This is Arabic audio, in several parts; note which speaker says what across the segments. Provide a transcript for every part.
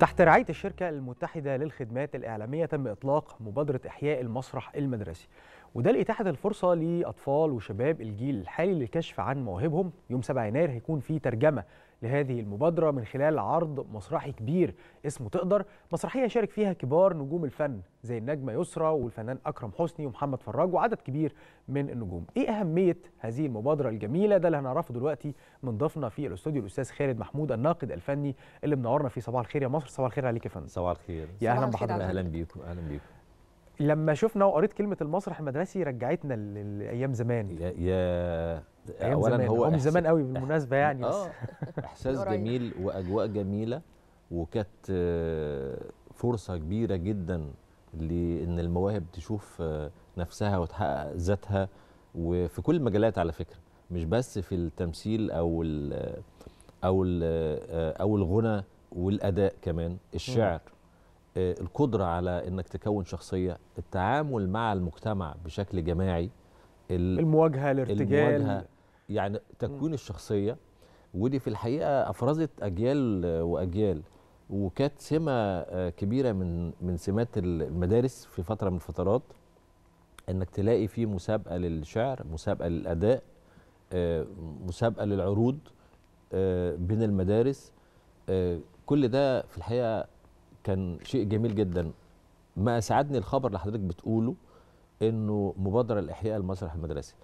Speaker 1: تحت رعاية الشركة المتحدة للخدمات الإعلامية تم إطلاق مبادرة إحياء المسرح المدرسي وده لإتاحة الفرصة لأطفال وشباب الجيل الحالي للكشف عن مواهبهم يوم 7 يناير هيكون في ترجمة لهذه المبادرة من خلال عرض مسرحي كبير اسمه تقدر مسرحية شارك فيها كبار نجوم الفن زي النجمة يسرى والفنان أكرم حسني ومحمد فراج وعدد كبير من النجوم إيه أهمية هذه المبادرة الجميلة ده اللي هنعرفه دلوقتي من ضيفنا في الاستوديو الأستاذ خالد محمود الناقد الفني اللي منورنا في صباح الخير يا مصر صباح الخير عليك يا فندم صباح الخير يا أهلا بحضرتك أهلا
Speaker 2: بيكم أهلا بيكم
Speaker 1: لما شفنا وقريت كلمه المسرح المدرسي رجعتنا لايام
Speaker 2: زمان يا, يا أيام اولا زمان. هو أم زمان
Speaker 1: قوي بالمناسبه يعني آه
Speaker 2: احساس جميل واجواء جميله وكانت آه، فرصه كبيره جدا لان المواهب تشوف آه، نفسها وتحقق ذاتها وفي كل المجالات على فكره مش بس في التمثيل او الـ او الـ آه، او الغنى والاداء كمان الشعر آه، القدرة على أنك تكون شخصية التعامل مع المجتمع بشكل جماعي المواجهة الارتجال المواجهة يعني تكوين م. الشخصية ودي في الحقيقة أفرزت أجيال آه، وأجيال وكانت سمة آه، كبيرة من من سمات المدارس في فترة من الفترات انك تلاقي في مسابقه للشعر مسابقه للاداء مسابقه للعروض بين المدارس كل ده في الحقيقه كان شيء جميل جدا ما اسعدني الخبر اللي حضرتك بتقوله انه مبادره لاحياء المسرح المدرسي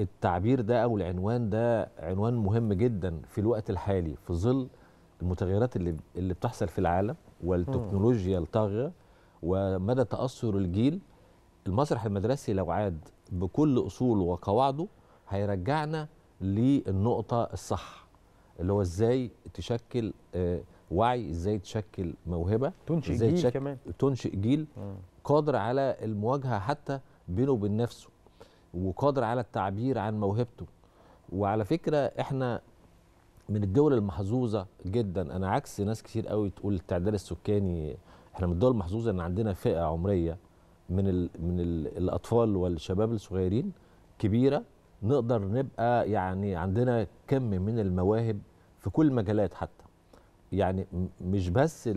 Speaker 2: التعبير ده او العنوان ده عنوان مهم جدا في الوقت الحالي في ظل المتغيرات اللي اللي بتحصل في العالم والتكنولوجيا الطاغيه ومدى تاثر الجيل المسرح المدرسي لو عاد بكل اصوله وقواعده هيرجعنا للنقطه الصح اللي هو ازاي تشكل آه، وعي ازاي تشكل موهبه تنشئ إزاي جيل تشك... كمان تنشئ جيل قادر على المواجهه حتى بينه وبين نفسه وقادر على التعبير عن موهبته وعلى فكره احنا من الدول المحظوظه جدا انا عكس ناس كتير قوي تقول التعداد السكاني احنا من الدول المحظوظه ان عندنا فئه عمريه من ال من ال الاطفال والشباب الصغيرين كبيره نقدر نبقى يعني عندنا كم من المواهب في كل مجالات حتى يعني مش بس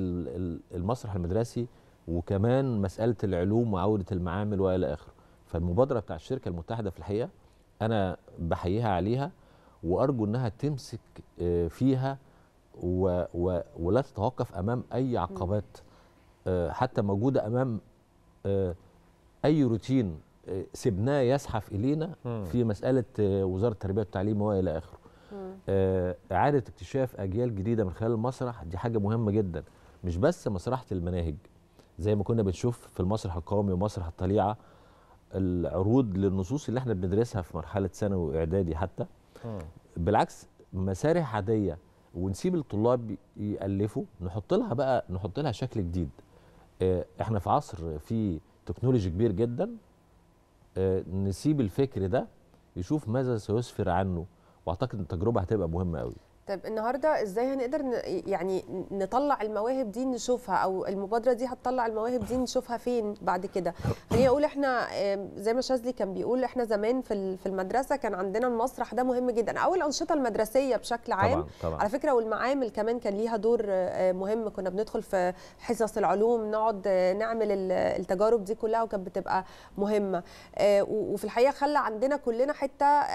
Speaker 2: المسرح المدرسي وكمان مساله العلوم وعوده المعامل والى اخره فالمبادره بتاع الشركه المتحده في الحقيقه انا بحييها عليها وارجو انها تمسك آه، فيها و و ولا تتوقف امام اي عقبات آه، حتى موجوده امام آه، اي روتين سبناه يزحف الينا في مساله وزاره التربيه والتعليم والى اخره آه، اعاده اكتشاف اجيال جديده من خلال المسرح دي حاجه مهمه جدا مش بس مسرحه المناهج زي ما كنا بنشوف في المسرح القومي ومسرح الطليعه العروض للنصوص اللي احنا بندرسها في مرحله ثانوي واعدادي حتى بالعكس مسارح عاديه ونسيب الطلاب يالفوا نحط لها بقى نحط لها شكل جديد آه، احنا في عصر فيه تكنولوجي كبير جدا آه، نسيب الفكر ده يشوف ماذا سيسفر عنه واعتقد ان التجربه هتبقى مهمه قوي
Speaker 3: طيب النهارده ازاي هنقدر يعني نطلع المواهب دي نشوفها او المبادره دي هتطلع المواهب دي نشوفها فين بعد كده خليني اقول احنا زي ما شاذلي كان بيقول احنا زمان في في المدرسه كان عندنا المسرح ده مهم جدا او الانشطه المدرسيه بشكل عام طبعا طبعا. على فكره والمعامل كمان كان ليها دور آه، مهم كنا بندخل في حصص العلوم نقعد آه، نعمل التجارب دي كلها وكانت بتبقى مهمه آه، وفي الحقيقه خلى عندنا كلنا حته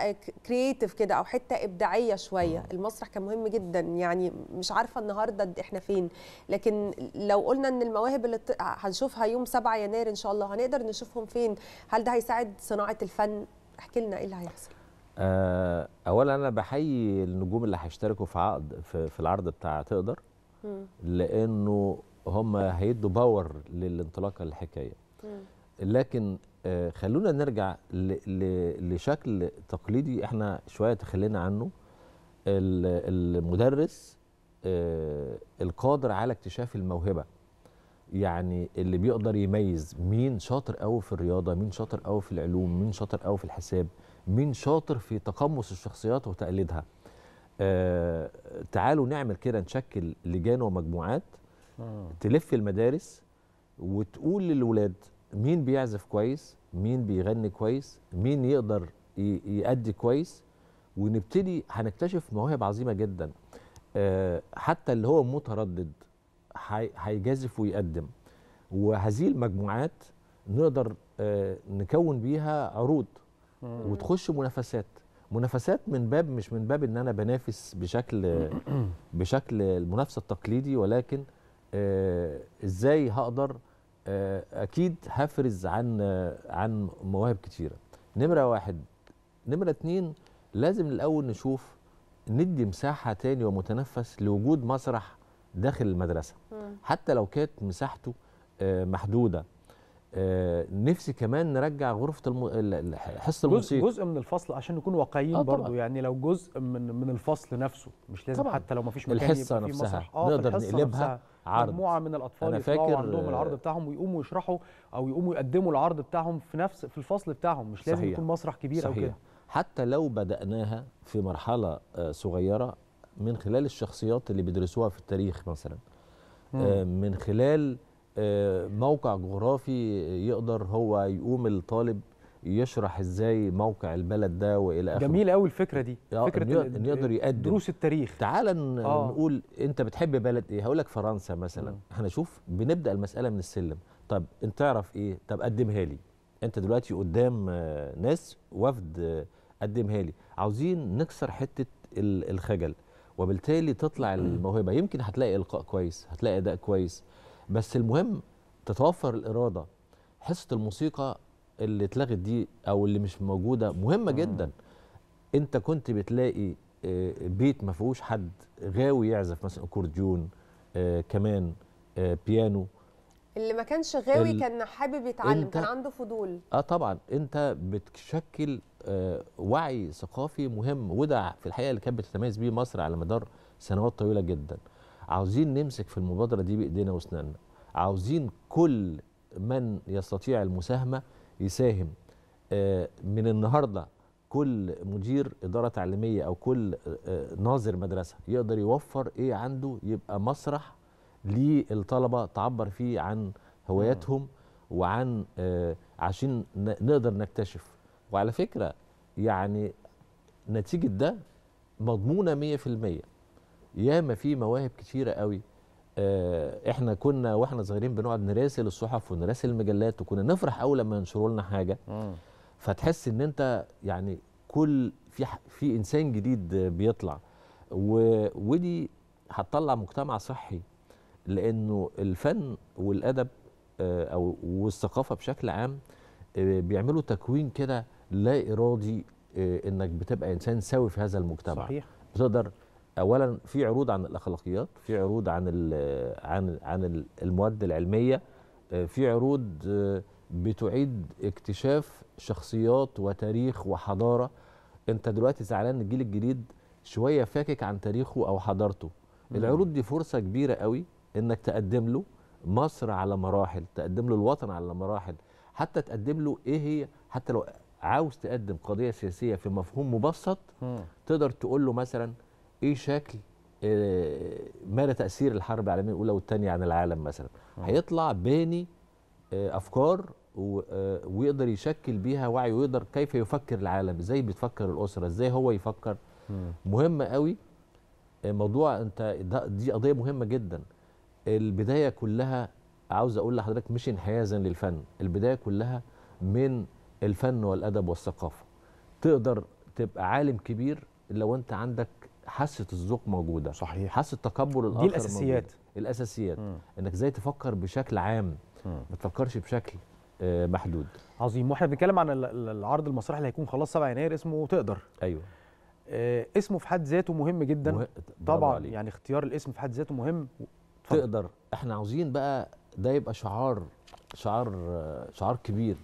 Speaker 3: كرييتيف كده او حته ابداعيه شويه المسرح كان كان مهم جدا يعني مش عارفه النهارده احنا فين لكن لو قلنا ان المواهب اللي هنشوفها يوم 7 يناير ان شاء الله هنقدر نشوفهم فين هل ده هيساعد صناعه الفن احكي لنا ايه اللي هيحصل
Speaker 2: آه، اولا انا بحيي النجوم اللي هيشتركوا في عقد في, العرض بتاع تقدر لانه هم هيدوا باور للانطلاقه للحكايه لكن آه، خلونا نرجع لشكل تقليدي احنا شويه تخلينا عنه المدرس آه، القادر على اكتشاف الموهبه يعني اللي بيقدر يميز مين شاطر قوي في الرياضه مين شاطر قوي في العلوم مين شاطر قوي في الحساب مين شاطر في تقمص الشخصيات وتقليدها آه تعالوا نعمل كده نشكل لجان ومجموعات آه. تلف المدارس وتقول للولاد مين بيعزف كويس مين بيغني كويس مين يقدر يأدي كويس ونبتدي هنكتشف مواهب عظيمه جدا آه، حتى اللي هو متردد هيجازف ويقدم وهذه المجموعات نقدر آه، نكون بيها عروض وتخش منافسات منافسات من باب مش من باب ان انا بنافس بشكل بشكل المنافسه التقليدي ولكن آه، ازاي هقدر اكيد هفرز عن عن مواهب كتيره نمره واحد نمره اتنين لازم الاول نشوف ندي مساحه تاني ومتنفس لوجود مسرح داخل المدرسه م. حتى لو كانت مساحته آه، محدوده آه، نفسي كمان نرجع غرفه الم... حصه الموسيقى جزء
Speaker 1: من الفصل عشان نكون واقعيين
Speaker 2: آه برضو يعني لو جزء من من الفصل نفسه مش لازم طبعًا.
Speaker 1: حتى لو ما فيش مكان الحصه يبقى نفسها مسرح. آه نقدر نقلبها نفسها. عرض مجموعه من الاطفال يطلعوا عندهم العرض بتاعهم ويقوموا يشرحوا او يقوموا يقدموا العرض بتاعهم في نفس في الفصل بتاعهم مش لازم صحيح. يكون مسرح كبير صحيح. او كده
Speaker 2: حتى لو بدأناها في مرحلة آه، صغيرة من خلال الشخصيات اللي بيدرسوها في التاريخ مثلا آه، من خلال آه، موقع جغرافي يقدر هو يقوم الطالب يشرح ازاي موقع البلد ده والى اخره جميل قوي الفكره دي فكره ان يقدر يقدم دروس التاريخ تعال نقول انت بتحب بلد ايه هقول لك فرنسا مثلا هنشوف بنبدا المساله من السلم طب انت تعرف ايه طب قدمها لي انت دلوقتي قدام ناس وفد قدمها لي عاوزين نكسر حته الخجل وبالتالي تطلع الموهبه يمكن هتلاقي القاء كويس هتلاقي اداء كويس بس المهم تتوفر الاراده حصه الموسيقى اللي اتلغت دي او اللي مش موجوده مهمه جدا انت كنت بتلاقي آه، بيت ما فيهوش حد غاوي يعزف مثلا اكورديون آه، كمان آه، بيانو
Speaker 3: اللي ما كانش غاوي كان حابب يتعلم كان عنده فضول
Speaker 2: اه طبعا انت بتشكل آه، وعي ثقافي مهم وده في الحقيقه اللي كانت بتتميز بيه مصر على مدار سنوات طويله جدا عاوزين نمسك في المبادره دي بايدينا واسناننا عاوزين كل من يستطيع المساهمه يساهم آه، من النهارده كل مدير اداره تعليميه او كل آه، ناظر مدرسه يقدر يوفر ايه عنده يبقى مسرح للطلبه تعبر فيه عن هواياتهم وعن عشان نقدر نكتشف وعلى فكره يعني نتيجه ده مضمونه 100% ياما في مواهب كتيره قوي آه، احنا كنا واحنا صغيرين بنقعد نراسل الصحف ونراسل المجلات وكنا نفرح قوي لما ينشروا لنا حاجه فتحس ان انت يعني كل في في انسان جديد بيطلع ودي هتطلع مجتمع صحي لانه الفن والادب آه، او والثقافه بشكل عام آه، بيعملوا تكوين كده لا ارادي آه، انك بتبقى انسان سوي في هذا المجتمع صحيح بتقدر اولا في عروض عن الاخلاقيات في عروض عن الـ عن عن المواد العلميه آه، في عروض آه، بتعيد اكتشاف شخصيات وتاريخ وحضاره انت دلوقتي زعلان الجيل الجديد شويه فاكك عن تاريخه او حضارته العروض دي فرصه كبيره قوي انك تقدم له مصر على مراحل تقدم له الوطن على مراحل حتى تقدم له ايه هي حتى لو عاوز تقدم قضيه سياسيه في مفهوم مبسط تقدر تقول له مثلا ايه شكل آه، ماذا تاثير الحرب العالميه الاولى والثانيه عن العالم مثلا هيطلع باني آه، افكار آه، ويقدر يشكل بيها وعي ويقدر كيف يفكر العالم ازاي بتفكر الاسره ازاي هو يفكر مهم قوي موضوع انت دي قضيه مهمه جدا البدايه كلها عاوز اقول لحضرتك مش انحيازا للفن البدايه كلها من الفن والادب والثقافه تقدر تبقى عالم كبير لو انت عندك حاسه الذوق موجوده صحيح حاسه تكبر الاخر دي الاساسيات موجودة. الاساسيات م. انك ازاي تفكر بشكل عام ما تفكرش بشكل آه، محدود عظيم واحنا بنتكلم عن العرض المسرحي اللي هيكون
Speaker 1: خلاص 7 يناير اسمه تقدر ايوه آه اسمه في حد ذاته مهم جدا مه... طبعا
Speaker 2: عليك. يعني اختيار الاسم في حد ذاته مهم تقدر احنا عاوزين بقى ده يبقى شعار شعار شعار كبير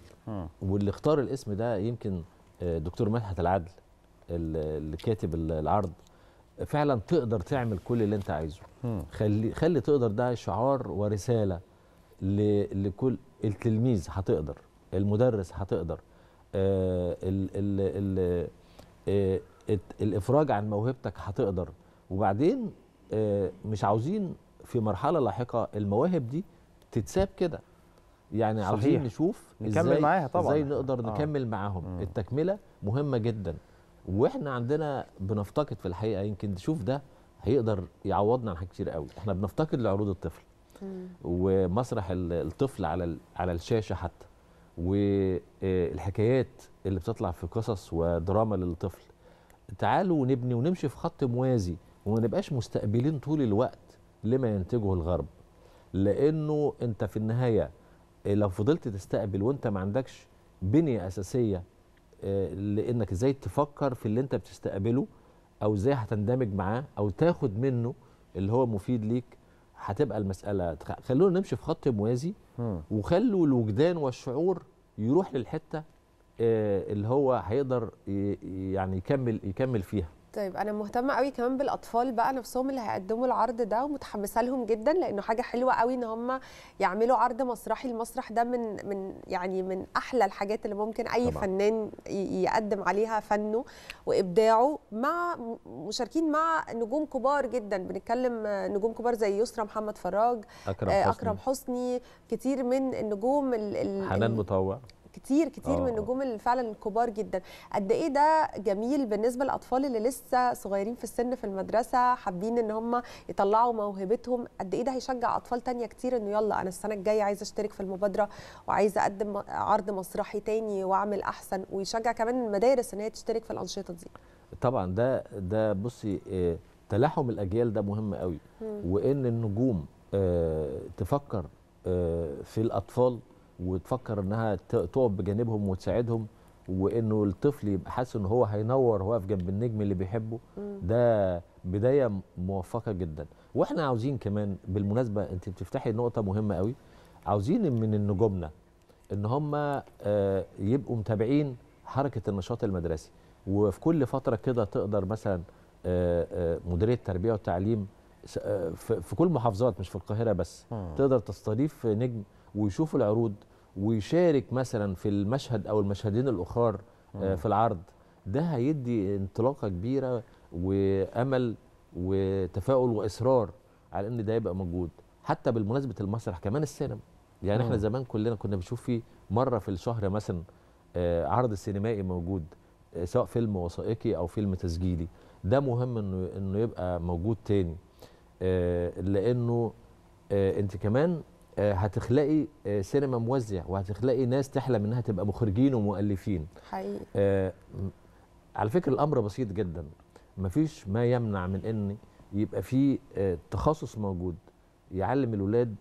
Speaker 2: واللي اختار الاسم ده يمكن آه، دكتور مدحت العدل اللي كاتب العرض فعلا تقدر تعمل كل اللي انت عايزه خلي خلي تقدر ده شعار ورساله لكل التلميذ هتقدر المدرس هتقدر آه، ال ال ال آه، الافراج عن موهبتك هتقدر وبعدين مش عاوزين في مرحله لاحقه المواهب دي تتساب كده يعني صحيح. نشوف نكمل معاها طبعا ازاي نقدر آه. نكمل آه. معاهم التكمله مهمه جدا واحنا عندنا بنفتقد في الحقيقه يمكن تشوف ده هيقدر يعوضنا عن حاجات كتير قوي احنا بنفتقد لعروض الطفل ومسرح الطفل على على الشاشه حتى والحكايات آه، اللي بتطلع في قصص ودراما للطفل تعالوا نبني ونمشي في خط موازي وما نبقاش مستقبلين طول الوقت لما ينتجه الغرب لانه انت في النهايه آه، لو فضلت تستقبل وانت ما عندكش بنيه اساسيه آه، لانك ازاي تفكر في اللي انت بتستقبله او ازاي هتندمج معاه او تاخد منه اللي هو مفيد ليك هتبقى المساله خلونا نمشي في خط موازي وخلوا الوجدان والشعور يروح للحته آه، اللي هو هيقدر يعني يكمل يكمل فيها
Speaker 3: طيب انا مهتمه قوي كمان بالاطفال بقى نفسهم اللي هيقدموا العرض ده ومتحمسه لهم جدا لانه حاجه حلوه قوي ان هم يعملوا عرض مسرحي المسرح ده من من يعني من احلى الحاجات اللي ممكن اي طبعا. فنان يقدم عليها فنه وابداعه مع مشاركين مع نجوم كبار جدا بنتكلم نجوم كبار زي يسرا محمد فراج اكرم, آه، حسني. أكرم حسني كتير من النجوم حنان مطوع كتير كتير أوه. من النجوم آه. فعلا الكبار جدا قد ايه ده جميل بالنسبه للاطفال اللي لسه صغيرين في السن في المدرسه حابين ان هم يطلعوا موهبتهم قد ايه ده هيشجع اطفال تانية كتير انه يلا انا السنه الجايه عايزه اشترك في المبادره وعايزه اقدم عرض مسرحي تاني واعمل احسن ويشجع كمان المدارس ان هي تشترك في الانشطه دي
Speaker 2: طبعا ده ده بصي آه، تلاحم الاجيال ده مهم قوي وان النجوم آه، تفكر في الاطفال وتفكر انها تقف بجانبهم وتساعدهم وانه الطفل يبقى حاسس ان هو هينور واقف جنب النجم اللي بيحبه ده بدايه موفقه جدا واحنا عاوزين كمان بالمناسبه انت بتفتحي نقطه مهمه قوي عاوزين من النجومنا ان هم آه، يبقوا متابعين حركه النشاط المدرسي وفي كل فتره كده تقدر مثلا آه، آه، مديريه التربيه والتعليم في كل المحافظات مش في القاهره بس تقدر تستضيف نجم ويشوف العروض ويشارك مثلا في المشهد او المشهدين الاخر آه، في العرض ده هيدي انطلاقه كبيره وامل وتفاؤل واصرار على ان ده يبقى موجود حتى بالمناسبه المسرح كمان السينما يعني احنا زمان كلنا كنا بنشوف فيه مره في الشهر مثلا آه، عرض سينمائي موجود آه، سواء فيلم وثائقي او فيلم تسجيلي ده مهم انه انه يبقى موجود تاني لانه انت كمان آه، هتخلقي آه، سينما موزع وهتخلقي ناس تحلم انها تبقى مخرجين ومؤلفين حقيقي آه، على فكره الامر بسيط جدا مفيش ما يمنع من ان يبقى في تخصص موجود يعلم الولاد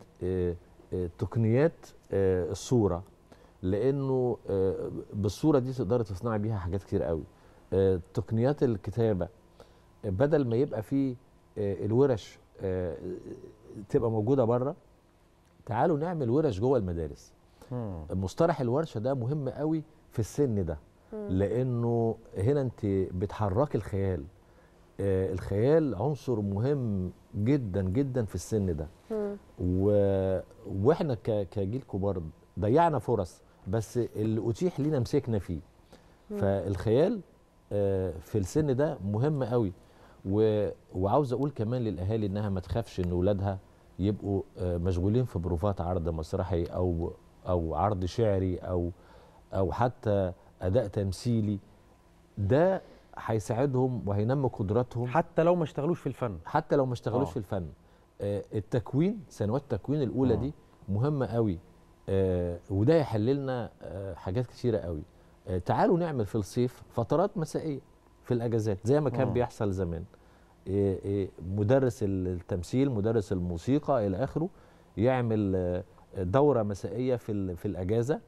Speaker 2: تقنيات الصوره لانه بالصوره دي تقدري تصنعي بيها حاجات كتير قوي تقنيات الكتابه بدل ما يبقى في الورش تبقى موجوده بره تعالوا نعمل ورش جوه المدارس مصطلح الورشه ده مهم قوي في السن ده لانه هنا انت بتحرك الخيال آه الخيال عنصر مهم جدا جدا في السن ده و... واحنا ك... كجيل كبار ضيعنا فرص بس اللي اتيح لينا مسكنا فيه مم. فالخيال آه في السن ده مهم قوي و... وعاوز اقول كمان للاهالي انها ما تخافش ان اولادها يبقوا آه، مشغولين في بروفات عرض مسرحي او او عرض شعري او او حتى اداء تمثيلي ده هيساعدهم وهينمي قدراتهم حتى لو ما اشتغلوش في الفن حتى لو ما اشتغلوش آه. في الفن آه، التكوين سنوات التكوين الاولى أوه. دي مهمه قوي وده يحل لنا حاجات كثيره قوي تعالوا نعمل في الصيف فترات مسائيه في الاجازات زي ما كان أوه. بيحصل زمان إيه، إيه، مدرس التمثيل مدرس الموسيقى الى اخره يعمل آه، دوره مسائيه في في الاجازه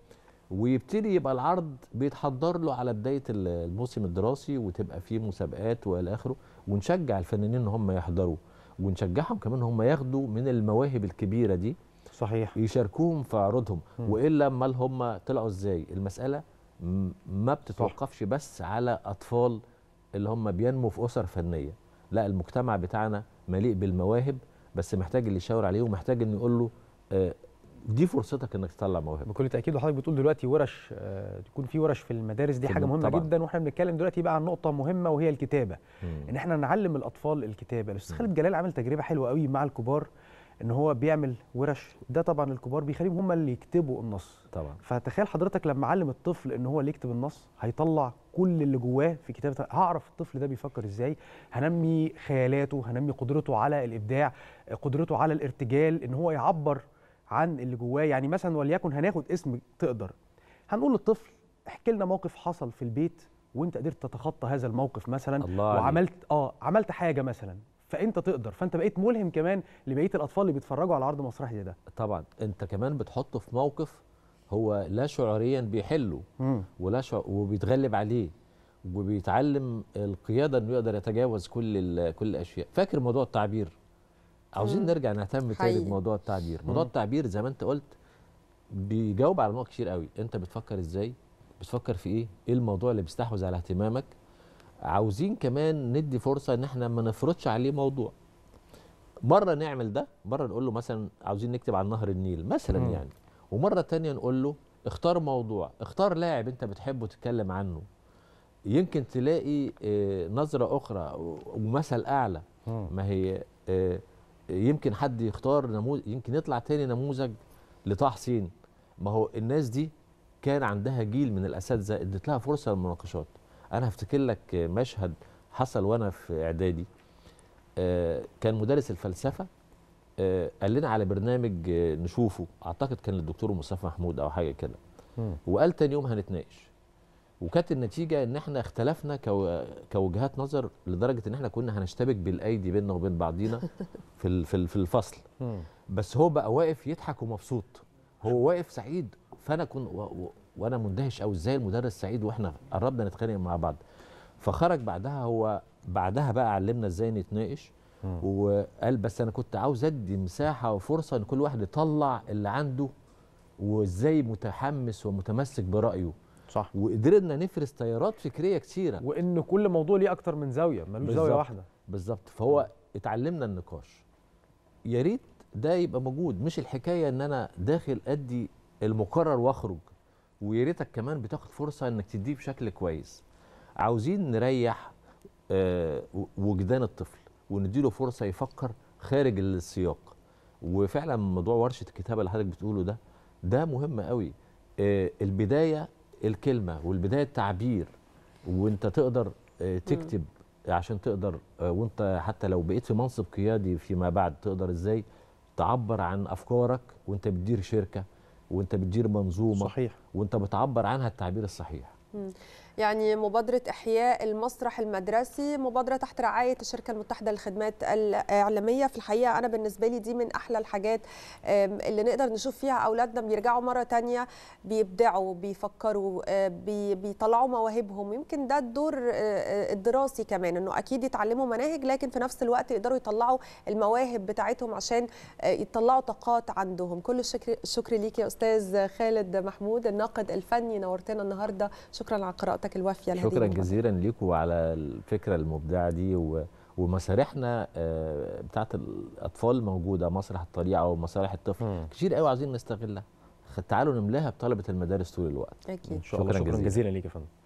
Speaker 2: ويبتدي يبقى العرض بيتحضر له على بدايه الموسم الدراسي وتبقى فيه مسابقات والى اخره ونشجع الفنانين ان هم يحضروا ونشجعهم كمان ان هم ياخدوا من المواهب الكبيره دي صحيح يشاركوهم في عروضهم والا امال هم طلعوا ازاي المساله ما بتتوقفش بس على اطفال اللي هم بينموا في اسر فنيه لا المجتمع بتاعنا مليء بالمواهب بس محتاج اللي يشاور عليه ومحتاج انه يقول له آه، دي فرصتك انك تطلع مواهب بكل تاكيد وحضرتك بتقول دلوقتي ورش آه، تكون في ورش في المدارس دي حاجه مهمه طبعًا. جدا واحنا
Speaker 1: بنتكلم دلوقتي بقى عن نقطه مهمه وهي الكتابه مم. ان احنا نعلم الاطفال الكتابه الاستاذ خالد جلال عمل تجربه حلوه قوي مع الكبار ان هو بيعمل ورش ده طبعا الكبار بيخليهم هم اللي يكتبوا النص طبعا فتخيل حضرتك لما علم الطفل ان هو اللي يكتب النص هيطلع كل اللي جواه في كتابه هعرف الطفل ده بيفكر ازاي هنمي خيالاته هنمي قدرته على الابداع قدرته على الارتجال ان هو يعبر عن اللي جواه يعني مثلا وليكن هناخد اسم تقدر هنقول للطفل احكي لنا موقف حصل في البيت وانت قدرت تتخطى هذا الموقف مثلا الله وعملت عليك. اه عملت حاجه مثلا فانت تقدر فانت بقيت ملهم كمان لبقيه الاطفال اللي بيتفرجوا على عرض مسرحي زي ده
Speaker 2: طبعا انت كمان بتحطه في موقف هو لا شعوريا بيحله مم. ولا شع... وبيتغلب عليه وبيتعلم القياده انه يقدر يتجاوز كل ال... كل الاشياء فاكر موضوع التعبير
Speaker 3: عاوزين مم. نرجع نهتم تاني بموضوع التعبير
Speaker 2: موضوع التعبير زي ما انت قلت بيجاوب على نقط كتير قوي انت بتفكر ازاي بتفكر في ايه ايه الموضوع اللي بيستحوذ على اهتمامك عاوزين كمان ندي فرصه ان احنا ما نفرضش عليه موضوع مره نعمل ده مره نقول له مثلا عاوزين نكتب عن نهر النيل مثلا م. يعني ومره تانية نقول له اختار موضوع اختار لاعب انت بتحبه تتكلم عنه يمكن تلاقي آه، نظره اخرى ومثل اعلى ما هي آه، يمكن حد يختار نموذج يمكن يطلع تاني نموذج لطه حسين ما هو الناس دي كان عندها جيل من الاساتذه ادت لها فرصه للمناقشات انا هفتكر لك مشهد حصل وانا في اعدادي آه، كان مدرس الفلسفه آه، قال لنا على برنامج آه، نشوفه اعتقد كان للدكتور مصطفى محمود او حاجه كده وقال تاني يوم هنتناقش وكانت النتيجه ان احنا اختلفنا كوجهات نظر لدرجه ان احنا كنا هنشتبك بالايدي بيننا وبين بعضينا في في الفصل بس هو بقى واقف يضحك ومبسوط هو واقف سعيد فانا كنت وانا مندهش قوي ازاي المدرس سعيد واحنا قربنا نتخانق مع بعض فخرج بعدها هو بعدها بقى علمنا ازاي نتناقش وقال بس انا كنت عاوز ادي مساحه وفرصه ان كل واحد يطلع اللي عنده وازاي متحمس ومتمسك برايه صح وقدرنا نفرز تيارات فكريه كثيره وان كل موضوع ليه اكتر من زاويه ملوش زاويه واحده بالظبط فهو اتعلمنا النقاش يا ريت ده يبقى موجود مش الحكايه ان انا داخل ادي المقرر واخرج ويا ريتك كمان بتاخد فرصه انك تديه بشكل كويس عاوزين نريح آه، وجدان الطفل ونديله فرصه يفكر خارج السياق وفعلا موضوع ورشه الكتابه اللي حضرتك بتقوله ده ده مهم قوي آه، البدايه الكلمه والبدايه التعبير وانت تقدر آه، تكتب عشان تقدر وانت حتى لو بقيت في منصب قيادي فيما بعد تقدر ازاي تعبر عن افكارك وانت بتدير شركه وانت بتدير منظومه صحيح وانت بتعبر عنها التعبير الصحيح
Speaker 3: يعني مبادرة إحياء المسرح المدرسي مبادرة تحت رعاية الشركة المتحدة للخدمات الإعلامية في الحقيقة أنا بالنسبة لي دي من أحلى الحاجات اللي نقدر نشوف فيها أولادنا بيرجعوا مرة تانية بيبدعوا بيفكروا آه، بيطلعوا مواهبهم يمكن ده الدور آه، آه، الدراسي كمان إنه أكيد يتعلموا مناهج لكن في نفس الوقت يقدروا يطلعوا المواهب بتاعتهم عشان يطلعوا طاقات عندهم كل الشكر الشكر ليك يا أستاذ خالد محمود الناقد الفني نورتنا النهاردة شكرا على قراءتك حضرتك الوافيه لهذه شكرا جزيلا
Speaker 2: ليكم على الفكره المبدعه دي و... ومسارحنا آه، بتاعه الاطفال موجوده مسرح الطليعه ومسارح الطفل مم. كتير قوي عايزين نستغلها تعالوا نملاها بطلبه المدارس طول الوقت اكيد شكرا, شكرا جزيلا ليك يا فندم